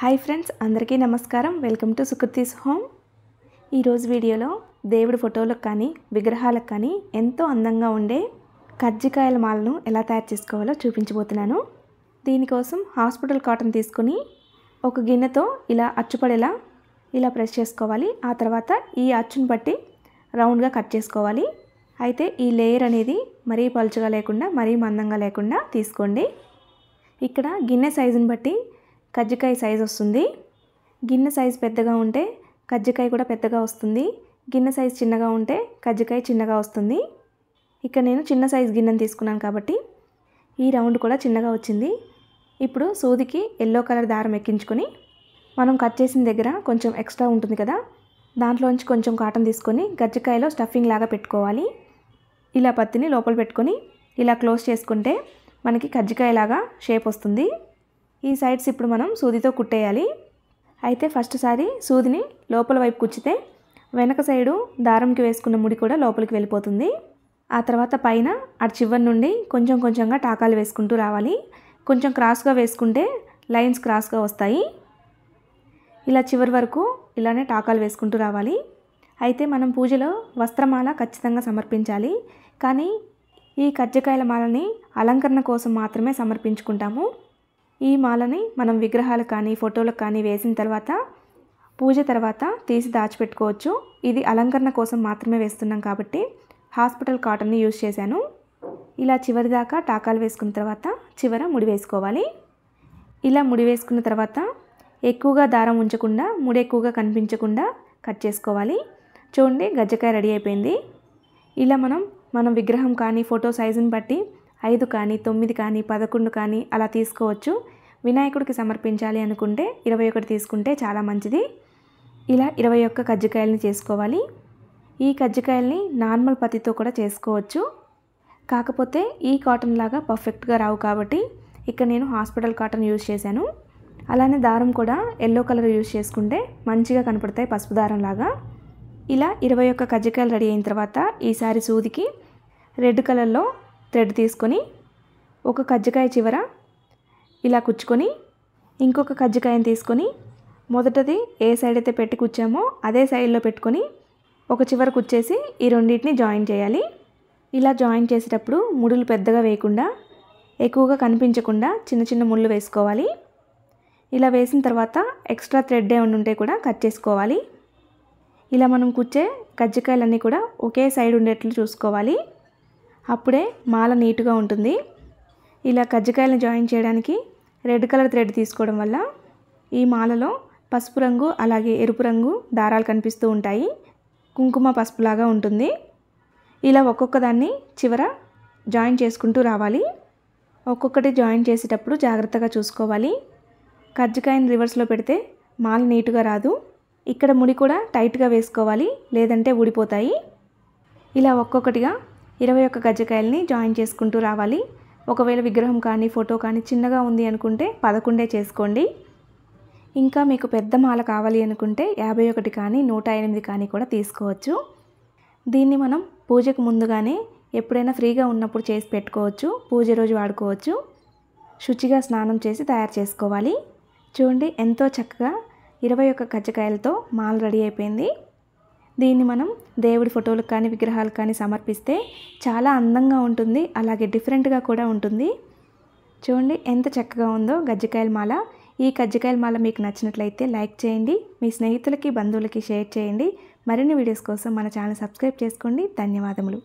hi friends అందరికీ నమస్కారం welcome to Sukriti's home ఈరోజు వీడియోలో దేవుడి ఫోటోలకు కానీ విగ్రహాలకు కానీ ఎంతో అందంగా ఉండే కజ్జికాయల మాలను ఎలా తయారు చేసుకోవాలో చూపించబోతున్నాను దీనికోసం హాస్పిటల్ కాటన్ తీసుకుని ఒక గిన్నెతో ఇలా అచ్చుపడేలా ఇలా ప్రెస్ చేసుకోవాలి ఆ తర్వాత ఈ అచ్చును బట్టి రౌండ్గా కట్ చేసుకోవాలి అయితే ఈ లేయర్ అనేది మరీ పలుచగా లేకుండా మరీ మందంగా లేకుండా తీసుకోండి ఇక్కడ గిన్నె సైజుని బట్టి కజ్జికాయ సైజ్ వస్తుంది గిన్నె సైజ్ పెద్దగా ఉంటే కజ్జికాయ కూడా పెద్దగా వస్తుంది గిన్నె సైజ్ చిన్నగా ఉంటే కజ్జికాయ చిన్నగా వస్తుంది ఇక్కడ నేను చిన్న సైజ్ గిన్నెను తీసుకున్నాను కాబట్టి ఈ రౌండ్ కూడా చిన్నగా వచ్చింది ఇప్పుడు సూదికి ఎల్లో కలర్ దారం ఎక్కించుకొని మనం కట్ చేసిన దగ్గర కొంచెం ఎక్స్ట్రా ఉంటుంది కదా దాంట్లోంచి కొంచెం కాటన్ తీసుకొని గజ్జికాయలో స్టఫింగ్ లాగా పెట్టుకోవాలి ఇలా పత్తిని లోపల పెట్టుకొని ఇలా క్లోజ్ చేసుకుంటే మనకి కజ్జికాయలాగా షేప్ వస్తుంది ఈ సైడ్స్ ఇప్పుడు మనం సూదితో కుట్టేయాలి అయితే ఫస్ట్ సారి సూదిని లోపల వైపు కుచ్చితే వెనక సైడు దారంకి వేసుకున్న ముడి కూడా లోపలికి వెళ్ళిపోతుంది ఆ తర్వాత పైన అటు చివరి నుండి కొంచెం కొంచెంగా టాకాలు వేసుకుంటూ రావాలి కొంచెం క్రాస్గా వేసుకుంటే లైన్స్ క్రాస్గా వస్తాయి ఇలా చివరి వరకు ఇలానే టాకాలు వేసుకుంటూ రావాలి అయితే మనం పూజలో వస్త్రమాల ఖచ్చితంగా సమర్పించాలి కానీ ఈ కజ్జకాయల మాలని అలంకరణ కోసం మాత్రమే సమర్పించుకుంటాము ఈ మాలని మనం విగ్రహాలు కానీ ఫోటోలకు కానీ వేసిన తర్వాత పూజ తర్వాత తీసి దాచిపెట్టుకోవచ్చు ఇది అలంకరణ కోసం మాత్రమే వేస్తున్నాం కాబట్టి హాస్పిటల్ కాటన్ని యూజ్ చేశాను ఇలా చివరి దాకా టాకాలు వేసుకున్న తర్వాత చివర ముడి వేసుకోవాలి ఇలా ముడి వేసుకున్న తర్వాత ఎక్కువగా దారం ఉంచకుండా ముడి ఎక్కువగా కనిపించకుండా కట్ చేసుకోవాలి చూడండి గజ్జకాయ రెడీ అయిపోయింది ఇలా మనం మనం విగ్రహం కానీ ఫోటో సైజుని బట్టి ఐదు కానీ తొమ్మిది కానీ పదకొండు కానీ అలా తీసుకోవచ్చు వినాయకుడికి సమర్పించాలి అనుకుంటే ఇరవై ఒకటి తీసుకుంటే చాలా మంచిది ఇలా ఇరవై ఒక్క కజ్జికాయలని చేసుకోవాలి ఈ కజ్జికాయల్ని నార్మల్ పత్తితో కూడా చేసుకోవచ్చు కాకపోతే ఈ కాటన్ లాగా పర్ఫెక్ట్గా రావు కాబట్టి ఇక్కడ నేను హాస్పిటల్ కాటన్ యూజ్ చేశాను అలానే దారం కూడా ఎల్లో కలర్ యూజ్ చేసుకుంటే మంచిగా కనపడతాయి పసుపు దారం లాగా ఇలా ఇరవై ఒక్క కజ్జికాయలు రెడీ అయిన తర్వాత ఈసారి సూదికి రెడ్ కలర్లో థ్రెడ్ తీసుకొని ఒక కజ్జికాయ చివర ఇలా కుచ్చుకొని ఇంకొక కజ్జికాయని తీసుకొని మొదటది ఏ సైడ్ అయితే పెట్టి కుచ్చామో అదే సైడ్లో పెట్టుకొని ఒక చివర కుచ్చేసి ఈ రెండింటిని జాయిన్ చేయాలి ఇలా జాయిన్ చేసేటప్పుడు ముడులు పెద్దగా వేయకుండా ఎక్కువగా కనిపించకుండా చిన్న చిన్న ముళ్ళు వేసుకోవాలి ఇలా వేసిన తర్వాత ఎక్స్ట్రా థ్రెడ్ ఏమి ఉంటే కూడా కట్ చేసుకోవాలి ఇలా మనం కుచ్చే కజ్జికాయలన్నీ కూడా ఒకే సైడ్ ఉండేట్లు చూసుకోవాలి అప్పుడే మాల నీట్గా ఉంటుంది ఇలా కజ్జికాయలను జాయిన్ చేయడానికి రెడ్ కలర్ థ్రెడ్ తీసుకోవడం వల్ల ఈ మాలలో పసుపు రంగు అలాగే ఎరుపు రంగు దారాలు కనిపిస్తూ ఉంటాయి కుంకుమ పసుపులాగా ఉంటుంది ఇలా ఒక్కొక్క దాన్ని చివర జాయిన్ చేసుకుంటూ రావాలి ఒక్కొక్కటి జాయిన్ చేసేటప్పుడు జాగ్రత్తగా చూసుకోవాలి కజ్జికాయని రివర్స్లో పెడితే మాల నీటుగా రాదు ఇక్కడ ముడి కూడా టైట్గా వేసుకోవాలి లేదంటే ఊడిపోతాయి ఇలా ఒక్కొక్కటిగా ఇరవై ఒక్క గజ్జకాయల్ని జాయిన్ చేసుకుంటూ రావాలి ఒకవేళ విగ్రహం కానీ ఫోటో కానీ చిన్నగా ఉంది అనుకుంటే పదకొండే చేసుకోండి ఇంకా మీకు పెద్ద మాల కావాలి అనుకుంటే యాభై ఒకటి కానీ నూట ఎనిమిది కానీ కూడా తీసుకోవచ్చు దీన్ని మనం పూజకు ముందుగానే ఎప్పుడైనా ఫ్రీగా ఉన్నప్పుడు చేసి పెట్టుకోవచ్చు పూజ రోజు వాడుకోవచ్చు శుచిగా స్నానం చేసి తయారు చేసుకోవాలి చూడండి ఎంతో చక్కగా ఇరవై ఒక్క కజ్జకాయలతో మాల రెడీ అయిపోయింది దీన్ని మనం దేవుడి ఫోటోలకు కానీ విగ్రహాలకు కానీ సమర్పిస్తే చాలా అందంగా ఉంటుంది అలాగే డిఫరెంట్గా కూడా ఉంటుంది చూడండి ఎంత చక్కగా ఉందో గజ్జికాయల మాల ఈ కజ్జికాయల మాల మీకు నచ్చినట్లయితే లైక్ చేయండి మీ స్నేహితులకి బంధువులకి షేర్ చేయండి మరిన్ని వీడియోస్ కోసం మన ఛానల్ సబ్స్క్రైబ్ చేసుకోండి ధన్యవాదములు